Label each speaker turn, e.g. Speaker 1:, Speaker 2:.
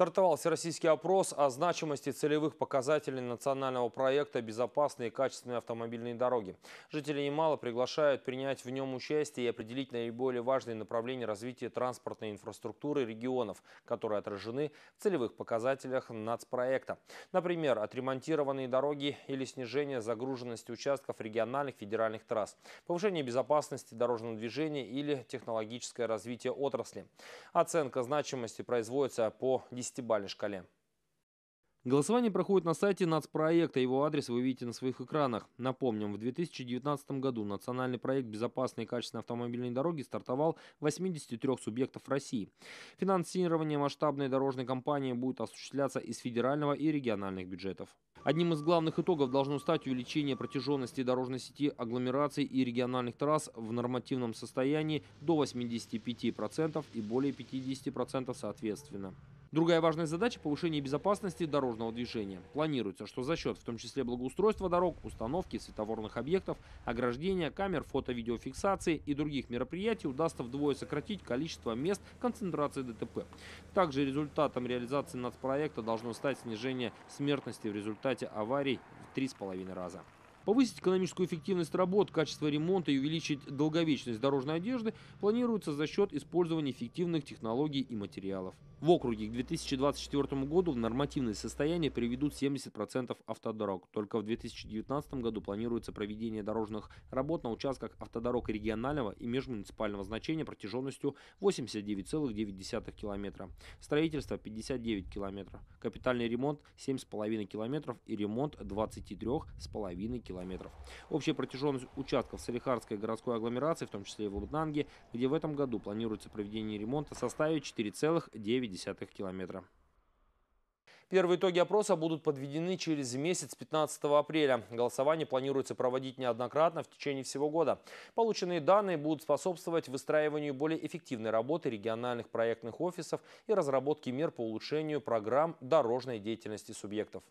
Speaker 1: Стартовал всероссийский опрос о значимости целевых показателей национального проекта «Безопасные и качественные автомобильные дороги». Жители немало приглашают принять в нем участие и определить наиболее важные направления развития транспортной инфраструктуры регионов, которые отражены в целевых показателях нацпроекта. Например, отремонтированные дороги или снижение загруженности участков региональных федеральных трасс, повышение безопасности дорожного движения или технологическое развитие отрасли. Оценка значимости производится по 10 десятибалльной шкале. Голосование проходит на сайте нацпроекта, его адрес вы видите на своих экранах. Напомним, в 2019 году национальный проект «Безопасные и качественные автомобильные дороги» стартовал 83 субъектов России. Финансирование масштабной дорожной кампании будет осуществляться из федерального и региональных бюджетов. Одним из главных итогов должно стать увеличение протяженности дорожной сети агломераций и региональных трасс в нормативном состоянии до 85% и более 50% соответственно. Другая важная задача – повышение безопасности дорожного движения. Планируется, что за счет в том числе благоустройства дорог, установки светофорных объектов, ограждения, камер, фото-видеофиксации и других мероприятий удастся вдвое сократить количество мест концентрации ДТП. Также результатом реализации нацпроекта должно стать снижение смертности в результате аварий в 3,5 раза. Повысить экономическую эффективность работ, качество ремонта и увеличить долговечность дорожной одежды планируется за счет использования эффективных технологий и материалов. В округе к 2024 году в нормативное состояние приведут 70% автодорог. Только в 2019 году планируется проведение дорожных работ на участках автодорог регионального и межмуниципального значения протяженностью 89,9 километра, строительство 59 километров, капитальный ремонт 7,5 километров и ремонт 23,5 километров километров. Общая протяженность участков Салихардской городской агломерации, в том числе и в Лабытнанге, где в этом году планируется проведение ремонта, составит 4,9 километра. Первые итоги опроса будут подведены через месяц 15 апреля. Голосование планируется проводить неоднократно в течение всего года. Полученные данные будут способствовать выстраиванию более эффективной работы региональных проектных офисов и разработке мер по улучшению программ дорожной деятельности субъектов.